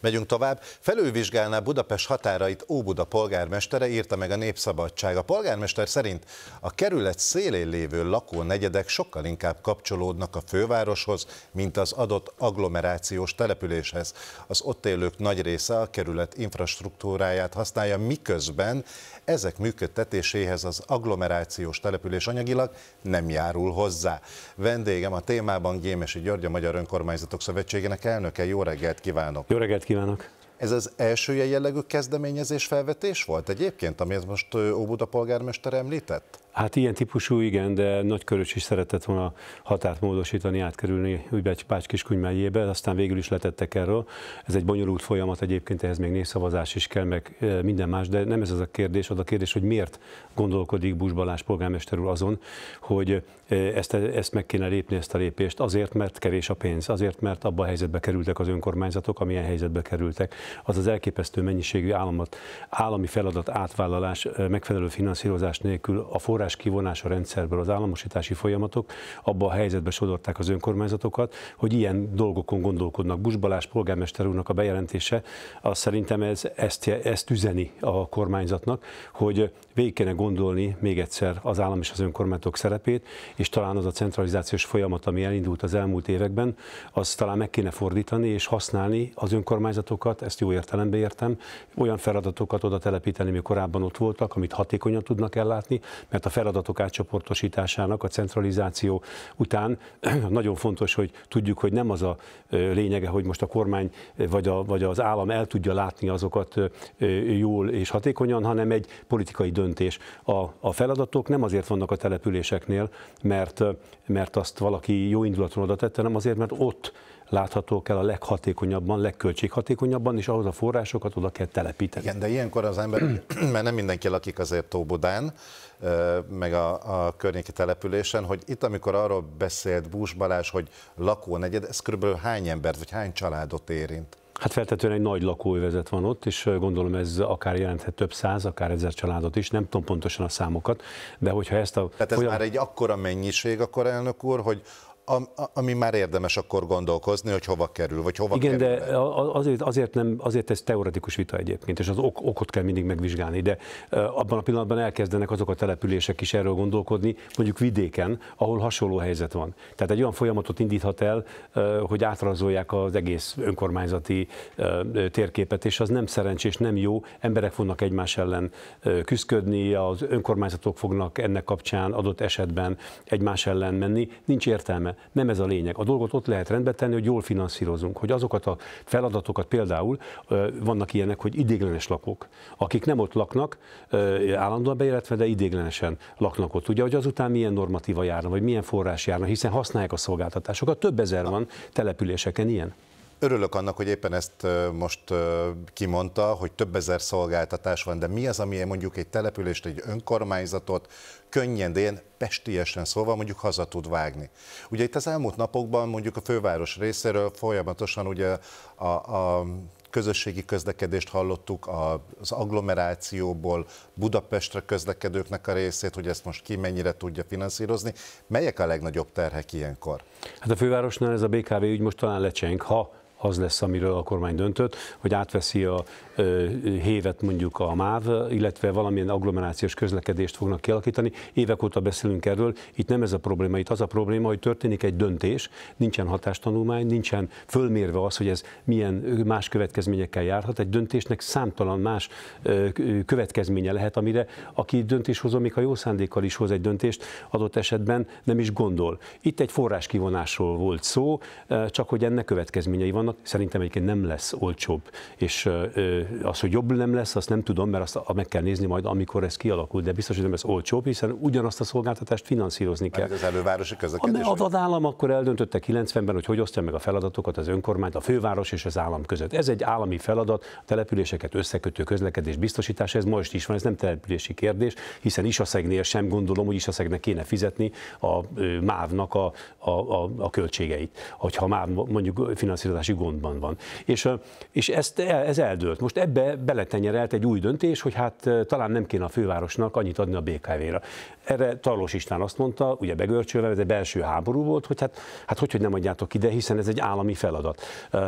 Megyünk tovább. Felülvizsgálná Budapest határait Óbuda polgármestere, írta meg a Népszabadság. A polgármester szerint a kerület szélén lévő negyedek sokkal inkább kapcsolódnak a fővároshoz, mint az adott agglomerációs településhez. Az ott élők nagy része a kerület infrastruktúráját használja, miközben ezek működtetéséhez az agglomerációs település anyagilag nem járul hozzá. Vendégem a témában Gémesi György, a Magyar Önkormányzatok Szövetségének elnöke. Jó reggelt kívánok! Jó reggelt kívánok! Ez az első jellegű kezdeményezés felvetés volt egyébként, ami ez most Óbuda polgármester említett? Hát ilyen típusú igen, de körös is szeretett volna határt módosítani, átkerülni újbegy egy kiskuny megyébe, aztán végül is letettek erről. Ez egy bonyolult folyamat egyébként, ehhez még népszavazás is kell, meg minden más, de nem ez az a kérdés, az a kérdés, hogy miért gondolkodik Bús Balázs polgármester úr azon, hogy ezt, ezt meg kéne lépni, ezt a lépést, azért, mert kevés a pénz, azért, mert abba a helyzetbe kerültek az önkormányzatok, amilyen helyzetbe kerültek. Az az elképesztő mennyiségű államat, állami feladat átvállalás megfelelő finanszírozás nélkül a forrás forrás kivonása rendszerből, az államosítási folyamatok abba a helyzetben sodorták az önkormányzatokat, hogy ilyen dolgokon gondolkodnak. Busbalás polgármester úrnak a bejelentése, az szerintem ez, ezt, ezt üzeni a kormányzatnak, hogy végig kéne gondolni még egyszer az állam és az önkormányzatok szerepét, és talán az a centralizációs folyamat, ami elindult az elmúlt években, az talán meg kéne fordítani és használni az önkormányzatokat, ezt jó értelembe értem, olyan feladatokat oda telepíteni, mi korábban ott voltak, amit hatékonyan tudnak ellátni, mert a feladatok átcsoportosításának a centralizáció után nagyon fontos, hogy tudjuk, hogy nem az a lényege, hogy most a kormány vagy, a, vagy az állam el tudja látni azokat jól és hatékonyan, hanem egy politikai döntés. A, a feladatok nem azért vannak a településeknél, mert, mert azt valaki jó indulaton oda tette, hanem azért, mert ott láthatók el a leghatékonyabban, legköltséghatékonyabban, és ahhoz a forrásokat oda kell telepíteni. Igen, de ilyenkor az ember, mert nem mindenki lakik azért Tóbudán, meg a, a környéki településen, hogy itt, amikor arról beszélt Bús Balázs, hogy lakónegyed, ez körülbelül hány embert, vagy hány családot érint? Hát feltetően egy nagy lakóövezet van ott, és gondolom ez akár jelenthet több száz, akár ezer családot is, nem tudom pontosan a számokat, de hogyha ezt a... Tehát ez folyam... már egy akkora mennyiség, akkor elnök úr, hogy ami már érdemes akkor gondolkozni, hogy hova kerül, vagy hova Igen, kerül. de azért, azért, nem, azért ez teoretikus vita egyébként, és az ok, okot kell mindig megvizsgálni, de abban a pillanatban elkezdenek azok a települések is erről gondolkodni, mondjuk vidéken, ahol hasonló helyzet van. Tehát egy olyan folyamatot indíthat el, hogy átrazolják az egész önkormányzati térképet, és az nem szerencsés, nem jó, emberek fognak egymás ellen küzdködni, az önkormányzatok fognak ennek kapcsán adott esetben egymás ellen menni, nincs értelme nem ez a lényeg. A dolgot ott lehet rendbe tenni, hogy jól finanszírozunk, hogy azokat a feladatokat például vannak ilyenek, hogy idéglenes lakók, akik nem ott laknak állandóan bejelentve, de idéglenesen laknak ott. Ugye, hogy azután milyen normatíva járna, vagy milyen forrás járna, hiszen használják a szolgáltatásokat. Több ezer van településeken ilyen. Örülök annak, hogy éppen ezt most kimondta, hogy több ezer szolgáltatás van, de mi az, ami mondjuk egy települést, egy önkormányzatot könnyen, de ilyen pestiesen szóval, mondjuk haza tud vágni. Ugye itt az elmúlt napokban mondjuk a főváros részéről folyamatosan ugye a, a közösségi közlekedést hallottuk, az agglomerációból Budapestre közlekedőknek a részét, hogy ezt most ki mennyire tudja finanszírozni. Melyek a legnagyobb terhek ilyenkor? Hát a fővárosnál ez a BKV ügy most talán lecseng. Ha az lesz, amiről a kormány döntött, hogy átveszi a hévet mondjuk a MÁV, illetve valamilyen agglomerációs közlekedést fognak kialakítani. Évek óta beszélünk erről, itt nem ez a probléma, itt az a probléma, hogy történik egy döntés, nincsen hatástanulmány, nincsen fölmérve az, hogy ez milyen más következményekkel járhat. Egy döntésnek számtalan más következménye lehet, amire aki döntéshozó, még ha jó szándékkal is hoz egy döntést, adott esetben nem is gondol. Itt egy forráskivonásról volt szó, csak hogy ennek következményei van vannak. Szerintem egyébként nem lesz olcsóbb, és az, hogy jobb nem lesz, azt nem tudom, mert azt meg kell nézni majd, amikor ez kialakul, de biztos, hogy nem lesz olcsóbb, hiszen ugyanazt a szolgáltatást finanszírozni kell. Az elővárosi közlekedés? A, az állam akkor eldöntötte 90-ben, hogy hogy osztja meg a feladatokat az önkormányt, a főváros és az állam között. Ez egy állami feladat, a településeket összekötő közlekedés biztosítása, ez most is van, ez nem települési kérdés, hiszen Isaszegnél sem gondolom, hogy Isaszegnek kéne fizetni a mávnak a, a, a, a költségeit. Hogyha már mondjuk finanszírozási gondban van. És, és ezt, ez eldőlt. Most ebbe beletenyerelt egy új döntés, hogy hát talán nem kéne a fővárosnak annyit adni a BKV-ra. Erre Tarlós István azt mondta, ugye begörcsölve, ez egy belső háború volt, hogy hát, hát hogy, hogy nem adjátok ide, hiszen ez egy állami feladat.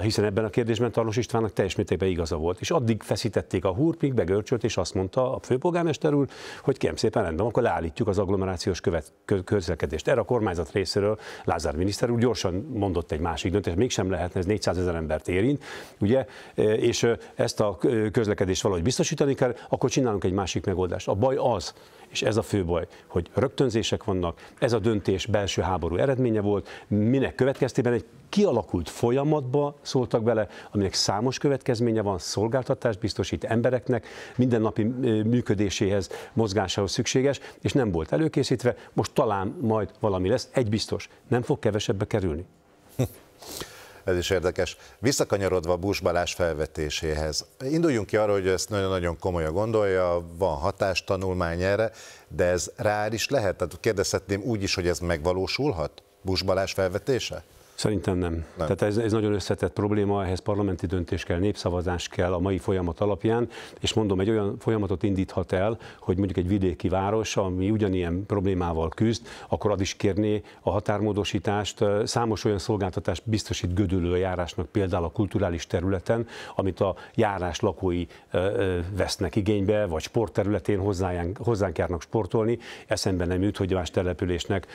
Hiszen ebben a kérdésben Tarlós Istvánnak teljes mértékben igaza volt. És addig feszítették a húrpig, begörcsölt, és azt mondta a főpolgármester úr, hogy kérem szépen rendben, akkor leállítjuk az agglomerációs követ, közlekedést. Erre a kormányzat részéről Lázár miniszter úr gyorsan mondott egy másik döntést, mégsem lehetne, ez 400 ezer embert érint, ugye, e, és ezt a közlekedést valahogy biztosítani kell, akkor csinálunk egy másik megoldást. A baj az, és ez a fő baj, hogy rögtönzések vannak, ez a döntés belső háború eredménye volt, minek következtében egy kialakult folyamatba szóltak bele, aminek számos következménye van, szolgáltatást biztosít embereknek, mindennapi működéséhez, mozgásához szükséges, és nem volt előkészítve, most talán majd valami lesz, egy biztos, nem fog kevesebbe kerülni. ez is érdekes. Visszakanyarodva Bush Balázs felvetéséhez. Induljunk ki arra, hogy ezt nagyon-nagyon komolyan gondolja, van hatástanulmány erre, de ez rá is lehet? Tehát kérdezhetném úgy is, hogy ez megvalósulhat? Bush Balázs felvetése? Szerintem nem. nem. Tehát ez, ez nagyon összetett probléma, ehhez parlamenti döntés kell, népszavazás kell a mai folyamat alapján, és mondom, egy olyan folyamatot indíthat el, hogy mondjuk egy vidéki város, ami ugyanilyen problémával küzd, akkor ad is kérné a határmódosítást. Számos olyan szolgáltatást biztosít gödülő a járásnak, például a kulturális területen, amit a járás lakói vesznek igénybe, vagy sportterületén hozzánk, hozzánk járnak sportolni. Eszembe nem jut, hogy más településnek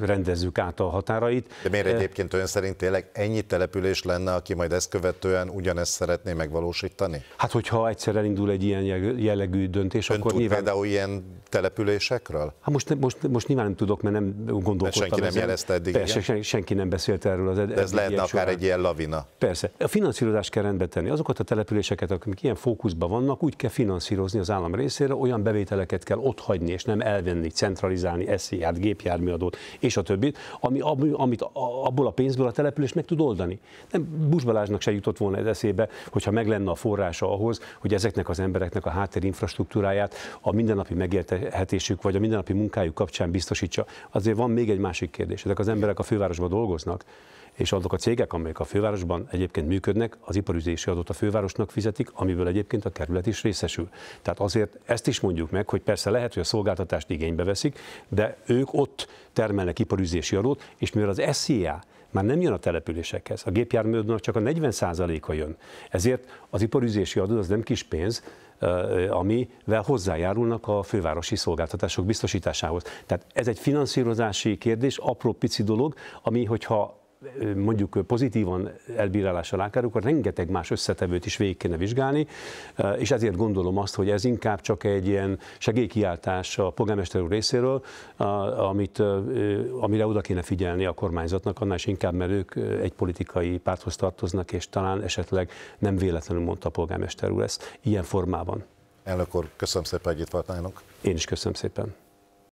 rendezzük át a határait. De miért egyéb egyébként ön szerint tényleg ennyi település lenne, aki majd ezt követően ugyanezt szeretné megvalósítani? Hát, hogyha egyszer elindul egy ilyen jellegű döntés, ön akkor tud nyilván... például ilyen településekről? Hát most, most, most nyilván nem tudok, mert nem gondolkodtam De senki nem jelezte eddig. Persze, igen? senki nem beszélt erről. Az ed- De ez lehetne akár során. egy ilyen lavina. Persze. A finanszírozást kell rendbe tenni. Azokat a településeket, akik ilyen fókuszban vannak, úgy kell finanszírozni az állam részére olyan bevételeket kell hagyni, és nem elvenni, centralizálni, eszélyát, gépjárműadót, és a többit, ami, ami, amit abból abból a pénzből a település meg tud oldani. Nem Bus se jutott volna ez eszébe, hogyha meg lenne a forrása ahhoz, hogy ezeknek az embereknek a háttérinfrastruktúráját a mindennapi megélhetésük vagy a mindennapi munkájuk kapcsán biztosítsa. Azért van még egy másik kérdés. Ezek az emberek a fővárosban dolgoznak, és azok a cégek, amelyek a fővárosban egyébként működnek, az iparüzési adót a fővárosnak fizetik, amiből egyébként a kerület is részesül. Tehát azért ezt is mondjuk meg, hogy persze lehet, hogy a szolgáltatást igénybe veszik, de ők ott termelnek iparüzési adót, és mivel az SZIA már nem jön a településekhez, a gépjárműadónak csak a 40%-a jön. Ezért az iparüzési adó az nem kis pénz, amivel hozzájárulnak a fővárosi szolgáltatások biztosításához. Tehát ez egy finanszírozási kérdés, apró pici dolog, ami, hogyha mondjuk pozitívan elbírálás alá kerül, akkor rengeteg más összetevőt is végig kéne vizsgálni, és ezért gondolom azt, hogy ez inkább csak egy ilyen segélykiáltás a polgármester úr részéről, amit, amire oda kéne figyelni a kormányzatnak, annál is inkább, mert ők egy politikai párthoz tartoznak, és talán esetleg nem véletlenül mondta a polgármester úr ezt ilyen formában. Elnök úr, köszönöm szépen, hogy itt volt Én is köszönöm szépen.